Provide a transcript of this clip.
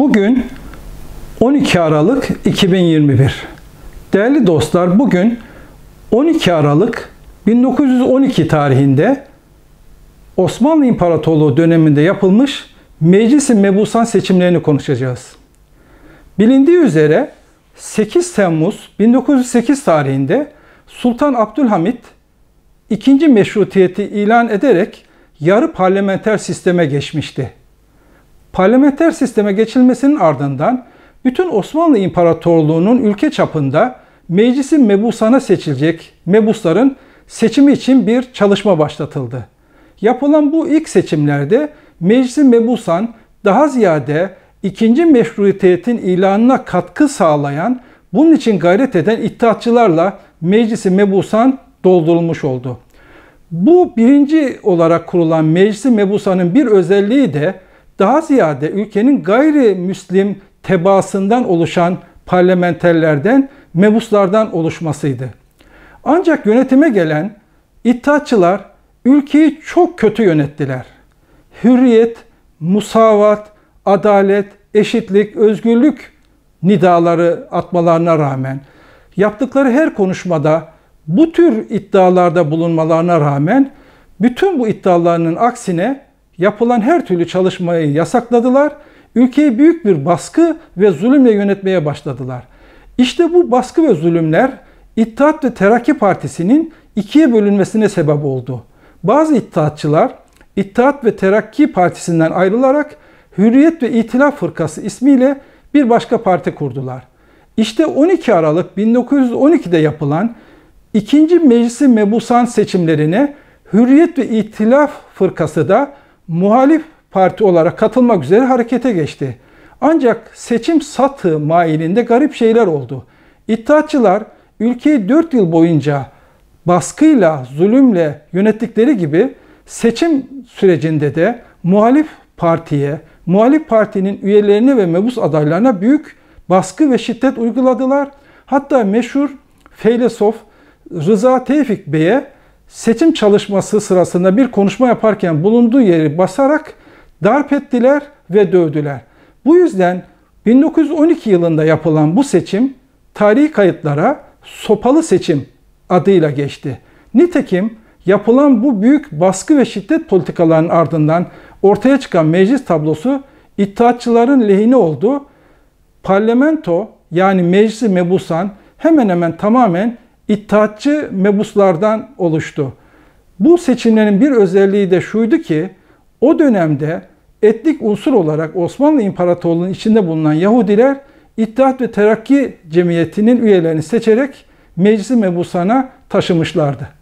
Bugün 12 Aralık 2021. Değerli dostlar bugün 12 Aralık 1912 tarihinde Osmanlı İmparatorluğu döneminde yapılmış Meclis-i Mebusan seçimlerini konuşacağız. Bilindiği üzere 8 Temmuz 1908 tarihinde Sultan Abdülhamit ikinci meşrutiyeti ilan ederek yarı parlamenter sisteme geçmişti. Parlamenter sisteme geçilmesinin ardından bütün Osmanlı İmparatorluğu'nun ülke çapında meclisi mebusana seçilecek mebusların seçimi için bir çalışma başlatıldı. Yapılan bu ilk seçimlerde meclisi mebusan daha ziyade ikinci meşrutiyetin ilanına katkı sağlayan, bunun için gayret eden iddiatçılarla meclisi mebusan doldurulmuş oldu. Bu birinci olarak kurulan meclisi mebusanın bir özelliği de daha ziyade ülkenin gayrimüslim tebasından oluşan parlamenterlerden, mebuslardan oluşmasıydı. Ancak yönetime gelen iddiatçılar ülkeyi çok kötü yönettiler. Hürriyet, musavat, adalet, eşitlik, özgürlük nidaları atmalarına rağmen yaptıkları her konuşmada bu tür iddialarda bulunmalarına rağmen bütün bu iddialarının aksine yapılan her türlü çalışmayı yasakladılar. Ülkeyi büyük bir baskı ve zulümle yönetmeye başladılar. İşte bu baskı ve zulümler İttihat ve Terakki Partisi'nin ikiye bölünmesine sebep oldu. Bazı iddiatçılar İttihat ve Terakki Partisi'nden ayrılarak Hürriyet ve İtilaf Fırkası ismiyle bir başka parti kurdular. İşte 12 Aralık 1912'de yapılan 2. Meclisi Mebusan seçimlerine Hürriyet ve İtilaf Fırkası da muhalif parti olarak katılmak üzere harekete geçti. Ancak seçim satı mailinde garip şeyler oldu. İttihatçılar ülkeyi 4 yıl boyunca baskıyla, zulümle yönettikleri gibi seçim sürecinde de muhalif partiye, muhalif partinin üyelerine ve mebus adaylarına büyük baskı ve şiddet uyguladılar. Hatta meşhur feylesof Rıza Tevfik Bey'e seçim çalışması sırasında bir konuşma yaparken bulunduğu yeri basarak darp ettiler ve dövdüler. Bu yüzden 1912 yılında yapılan bu seçim tarihi kayıtlara sopalı seçim adıyla geçti. Nitekim yapılan bu büyük baskı ve şiddet politikalarının ardından ortaya çıkan meclis tablosu iddiatçıların lehine oldu. Parlamento yani meclisi mebusan hemen hemen tamamen İttihatçı mebuslardan oluştu. Bu seçimlerin bir özelliği de şuydu ki o dönemde etnik unsur olarak Osmanlı İmparatorluğu'nun içinde bulunan Yahudiler İttihat ve Terakki Cemiyeti'nin üyelerini seçerek meclisi mebusana taşımışlardı.